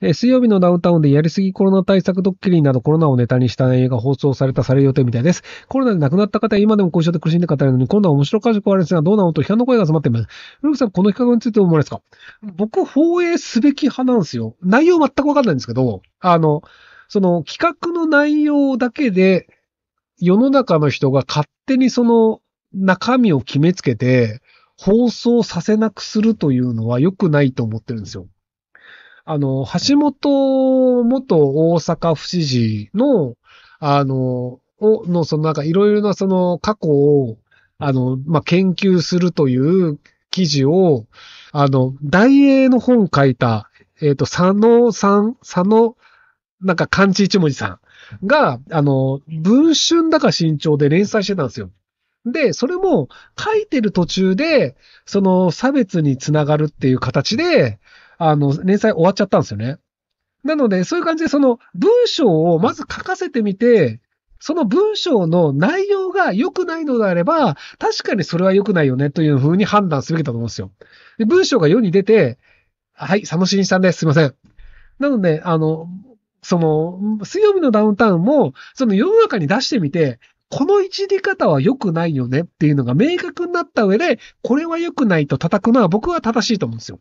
えー、水曜日のダウンタウンでやりすぎコロナ対策ドッキリなどコロナをネタにした映画放送されたされる予定みたいです。コロナで亡くなった方や今でも交渉で苦しんで方方るのに、今度は面白かしはあれですが、どうなのと批判の声が集まっています。ウルクさん、この企画について思われますか僕、放映すべき派なんですよ。内容全くわかんないんですけど、あの、その企画の内容だけで、世の中の人が勝手にその中身を決めつけて、放送させなくするというのは良くないと思ってるんですよ。あの、橋本元大阪府知事の、あの、を、の、そのなんかいろいろなその過去を、あの、まあ、研究するという記事を、あの、大英の本書いた、えっ、ー、と、佐野さん、佐野、なんか漢字一文字さんが、あの、文春だか新潮で連載してたんですよ。で、それも書いてる途中で、その差別につながるっていう形で、あの、連載終わっちゃったんですよね。なので、そういう感じで、その文章をまず書かせてみて、その文章の内容が良くないのであれば、確かにそれは良くないよねというふうに判断すべきだと思うんですよ。で文章が世に出て、はい、佐野一さんです。すいません。なので、あの、その、水曜日のダウンタウンも、その世の中に出してみて、このいじり方は良くないよねっていうのが明確になった上で、これは良くないと叩くのは僕は正しいと思うんですよ。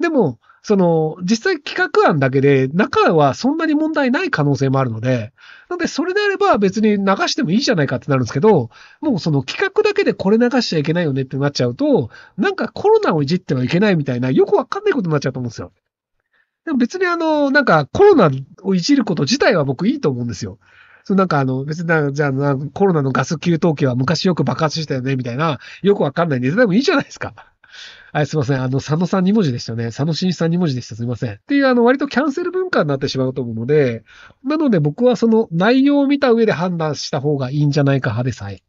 でも、その、実際企画案だけで、中はそんなに問題ない可能性もあるので、なんで、それであれば別に流してもいいじゃないかってなるんですけど、もうその企画だけでこれ流しちゃいけないよねってなっちゃうと、なんかコロナをいじってはいけないみたいな、よくわかんないことになっちゃうと思うんですよ。でも別にあの、なんかコロナをいじること自体は僕いいと思うんですよ。そのなんかあの、別にじゃあコロナのガス給湯器は昔よく爆発したよねみたいな、よくわかんないネタでもいいじゃないですか。はい、すいません。あの、佐野さん2文字でしたね。佐野真一さん2文字でした。すいません。っていう、あの、割とキャンセル文化になってしまうと思うので、なので僕はその内容を見た上で判断した方がいいんじゃないか派でさえ。